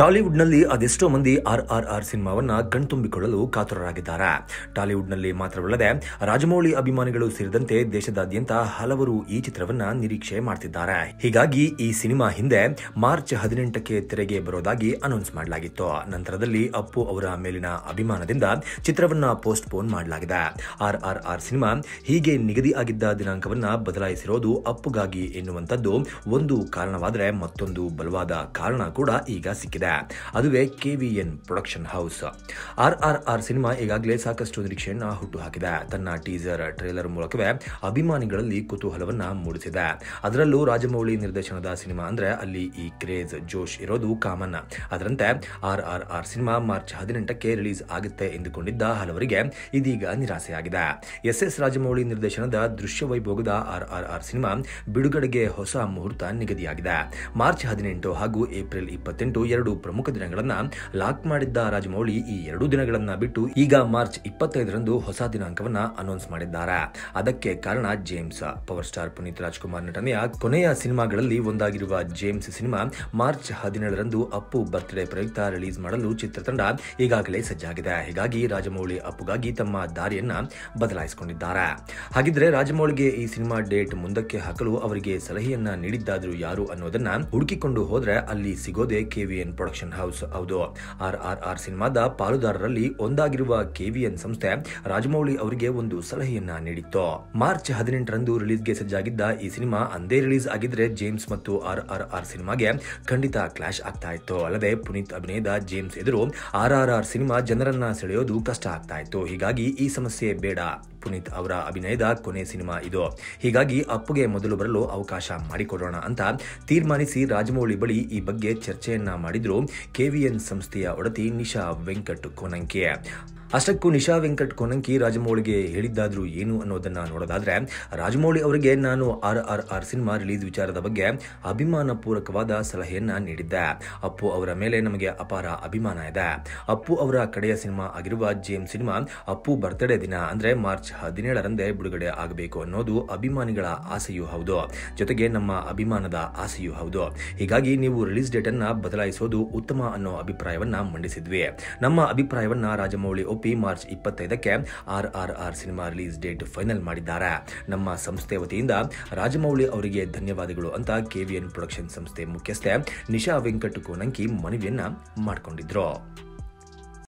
ಟಾಲಿವುಡ್ನಲ್ಲಿ ಅದೆಷ್ಟೋ ಮಂದಿ R R R ಸಿನಿಮಾವನ್ನ ಕಣ್ತುಂಬಿಕೊಳ್ಳಲು ಕಾತುರರಾಗಿದ್ದಾರೆ ಟಾಲಿವುಡ್ನಲ್ಲಿ ಮಾತ್ರವಲ್ಲದೆ ರಾಜಮೌಳಿ ಅಭಿಮಾನಿಗಳು ಸೇರಿದಂತೆ ದೇಶದಾದ್ಯಂತ ಹಲವರು ಈ ಚಿತ್ರವನ್ನ ನಿರೀಕ್ಷೆ ಮಾಡ್ತಿದ್ದಾರೆ ಹೀಗಾಗಿ ಈ ಸಿನಿಮಾ ಹಿಂದೆ ಮಾರ್ಚ್ ಹದಿನೆಂಟಕ್ಕೆ ತೆರೆಗೆ ಬರೋದಾಗಿ ಅನೌನ್ಸ್ ಮಾಡಲಾಗಿತ್ತು ನಂತರದಲ್ಲಿ ಅಪ್ಪು ಅವರ ಮೇಲಿನ ಅಭಿಮಾನದಿಂದ ಚಿತ್ರವನ್ನ ಪೋಸ್ಟ್ ಪೋನ್ ಮಾಡಲಾಗಿದೆ ಆರ್ ಆರ್ ಆರ್ ಸಿನಿಮಾ ಹೀಗೆ ನಿಗದಿ ಆಗಿದ್ದ ದಿನಾಂಕವನ್ನ ಬದಲಾಯಿಸಿರೋದು ಅಪ್ಪುಗಾಗಿ ಎನ್ನುವಂಥದ್ದು ಒಂದು ಕಾರಣವಾದರೆ ಮತ್ತೊಂದು ಬಲವಾದ ಕಾರಣ ಕೂಡ ಈಗ ಸಿಕ್ಕಿದೆ ಅದುವೇ K V N production house R R R cinema ಈಗಾಗಲೇ ಸಾಕಷ್ಟು ಹುಟ್ಟು ಹಾಕಿದೆ ತನ್ನ ಟೀಸರ್ ಟ್ರೇಲರ್ ಮೂಲಕವೇ ಅಭಿಮಾನಿಗಳಲ್ಲಿ ಕುತೂಹಲವನ್ನ ಮೂಡಿಸಿದೆ ಅದರಲ್ಲೂ ರಾಜಮೌಳಿ ನಿರ್ದೇಶನದ ಸಿನಿಮಾ ಅಂದ್ರೆ ಅಲ್ಲಿ ಈ ಕ್ರೇಜ್ ಜೋಶ್ ಇರೋದು ಕಾಮನ್ ಅದರಂತೆ R R R cinema March ಹದಿನೆಂಟಕ್ಕೆ ರಿಲೀಸ್ ಆಗುತ್ತೆ ಎಂದುಕೊಂಡಿದ್ದ ಹಲವರಿಗೆ ಇದೀಗ ನಿರಾಸೆಯಾಗಿದೆ ಎಸ್ ಎಸ್ ರಾಜಮೌಳಿ ನಿರ್ದೇಶನದ ದೃಶ್ಯ ವೈಭೋಗದ ಆರ್ ಆರ್ ಆರ್ ಸಿನಿಮಾ ಬಿಡುಗಡೆಗೆ ಹೊಸ ಮುಹೂರ್ತ ನಿಗದಿಯಾಗಿದೆ ಮಾರ್ಚ್ ಹದಿನೆಂಟು ಹಾಗೂ ಏಪ್ರಿಲ್ ಇಪ್ಪತ್ತೆಂಟು ಎರಡು ಪ್ರಮುಖ ದಿನಗಳನ್ನು ಲಾಕ್ ಮಾಡಿದ್ದ ರಾಜಮೌಳಿ ಈ ಎರಡು ದಿನಗಳನ್ನು ಬಿಟ್ಟು ಈಗ ಮಾರ್ಚ್ ಇಪ್ಪತ್ತೈದರಂದು ಹೊಸ ದಿನಾಂಕವನ್ನ ಅನೌನ್ಸ್ ಮಾಡಿದ್ದಾರೆ ಅದಕ್ಕೆ ಕಾರಣ James power star Puneeth Rajkumar ನಟನೆಯ ಕೊನೆಯ ಸಿನಿಮಾಗಳಲ್ಲಿ ಒಂದಾಗಿರುವ ಜೇಮ್ಸ್ ಸಿನಿಮಾ ಮಾರ್ಚ್ ಹದಿನೇಳರಂದು ಅಪ್ಪು ಬರ್ತ್ಡೇ ಪ್ರಯುಕ್ತ ರಿಲೀಸ್ ಮಾಡಲು ಚಿತ್ರತಂಡ ಈಗಾಗಲೇ ಸಜ್ಜಾಗಿದೆ ಹೀಗಾಗಿ ರಾಜಮೌಳಿ ಅಪ್ಪುಗಾಗಿ ತಮ್ಮ ದಾರಿಯನ್ನ ಬದಲಾಯಿಸಿಕೊಂಡಿದ್ದಾರೆ ಹಾಗಿದ್ರೆ ರಾಜಮೌಳಿಗೆ ಈ ಸಿನಿಮಾ ಡೇಟ್ ಮುಂದಕ್ಕೆ ಹಾಕಲು ಅವರಿಗೆ ಸಲಹೆಯನ್ನ ನೀಡಿದ್ದಾದರೂ ಯಾರು ಅನ್ನೋದನ್ನ ಹುಡುಕಿಕೊಂಡು ಹೋದ್ರೆ ಅಲ್ಲಿ ಸಿಗೋದೇ ಕೆವಿಎನ್ ಪ್ರೊಡಕ್ಷನ್ ಹೌಸ್ ಹೌದು ಆರ್ ಆರ್ ಆರ್ ಸಿನಿಮಾದ ಪಾಲುದಾರರಲ್ಲಿ ಒಂದಾಗಿರುವ ಕೆವಿಎನ್ ಸಂಸ್ಥೆ ರಾಜಮೌಳಿ ಅವರಿಗೆ ಒಂದು ಸಲಹೆಯನ್ನ ನೀಡಿತ್ತು ಮಾರ್ಚ್ ಹದಿನೆಂಟರಂದು ರಿಲೀಸ್ಗೆ ಸಜ್ಜಾಗಿದ್ದ ಈ ಸಿನಿಮಾ ಅಂದೇ ರಿಲೀಸ್ ಆಗಿದ್ರೆ ಜೇಮ್ಸ್ ಮತ್ತು ಆರ್ ಆರ್ ಆರ್ ಸಿನಿಮಾಗೆ ಖಂಡಿತ ಕ್ಲಾಶ್ ಆಗ್ತಾ ಇತ್ತು ಅಲ್ಲದೆ ಪುನೀತ್ ಅಭಿನಯದ ಜೇಮ್ಸ್ ಎದುರು ಆರ್ ಆರ್ ಆರ್ ಸಿನಿಮಾ ಜನರನ್ನ ಸೆಳೆಯೋದು ಕಷ್ಟ ಆಗ್ತಾ ಇತ್ತು ಹೀಗಾಗಿ ಈ ಸಮಸ್ಯೆ ಬೇಡ ಪುನೀತ್ ಅವರ ಅಭಿನಯದ ಕೊನೆ ಸಿನಿಮಾ ಇದು ಹೀಗಾಗಿ ಅಪ್ಪುಗೆ ಮೊದಲು ಬರಲು ಅವಕಾಶ ಮಾಡಿಕೊಡೋಣ ಅಂತ ತೀರ್ಮಾನಿಸಿ ರಾಜಮೌಳಿ ಬಳಿ ಈ ಬಗ್ಗೆ ಚರ್ಚೆಯನ್ನ ಮಾಡಿದ್ರು ಕೆವಿಎನ್ ಸಂಸ್ಥೆಯ ಒಡತಿ ನಿಶಾ ವೆಂಕಟ್ ಕೋನಂಕೆ ಅಷ್ಟಕ್ಕೂ ನಿಶಾ ವೆಂಕಟ್ ಕೊನಂಕಿ ರಾಜಮೌಳಿಗೆ ಹೇಳಿದ್ದಾದರೂ ಏನು ಅನ್ನೋದನ್ನ ನೋಡೋದಾದ್ರೆ ರಾಜಮೌಳಿ ಅವರಿಗೆ ನಾನು R R R cinema release ವಿಚಾರದ ಬಗ್ಗೆ ಅಭಿಮಾನ ಪೂರಕವಾದ ಸಲಹೆಯನ್ನ ನೀಡಿದ್ದೆ ಅಪ್ಪು ಅವರ ಮೇಲೆ ನಮಗೆ ಅಪಾರ ಅಭಿಮಾನ ಇದೆ ಅಪ್ಪು ಅವರ ಕಡೆಯ ಸಿನಿಮಾ ಆಗಿರುವ ಜೇಮ್ ಸಿನಿಮಾ ಅಪ್ಪು ಬರ್ತ್ಡೇ ದಿನ ಅಂದ್ರೆ ಮಾರ್ಚ್ ಹದಿನೇಳರಂದೇ ಬಿಡುಗಡೆ ಆಗಬೇಕು ಅನ್ನೋದು ಅಭಿಮಾನಿಗಳ ಆಸೆಯೂ ಹೌದು ಜೊತೆಗೆ ನಮ್ಮ ಅಭಿಮಾನದ ಆಸೆಯೂ ಹೌದು ಹೀಗಾಗಿ ನೀವು ರಿಲೀಸ್ ಡೇಟ್ ಅನ್ನು ಬದಲಾಯಿಸೋದು ಉತ್ತಮ ಅನ್ನೋ ಅಭಿಪ್ರಾಯವನ್ನ ಮಂಡಿಸಿದ್ವಿ ನಮ್ಮ ಅಭಿಪ್ರಾಯವನ್ನ ರಾಜಮೌಳಿ ಪಿ ಮಾರ್ಚ್ ಇಪ್ಪತ್ತೈದಕ್ಕೆ R R R cinema release date final ಮಾಡಿದ್ದಾರೆ ನಮ್ಮ ಸಂಸ್ಥೆ ವತಿಯಿಂದ ರಾಜಮೌಳಿ ಅವರಿಗೆ ಧನ್ಯವಾದಗಳು ಅಂತ ಕೆವಿಎನ್ ಪ್ರೊಡಕ್ಷನ್ ಸಂಸ್ಥೆ ಮುಖ್ಯಸ್ಥೆ ನಿಶಾ ವೆಂಕಟ್ ಕೋನಂಕಿ ಮನವಿಯನ್ನ ಮಾಡಿಕೊಂಡಿದ್ರು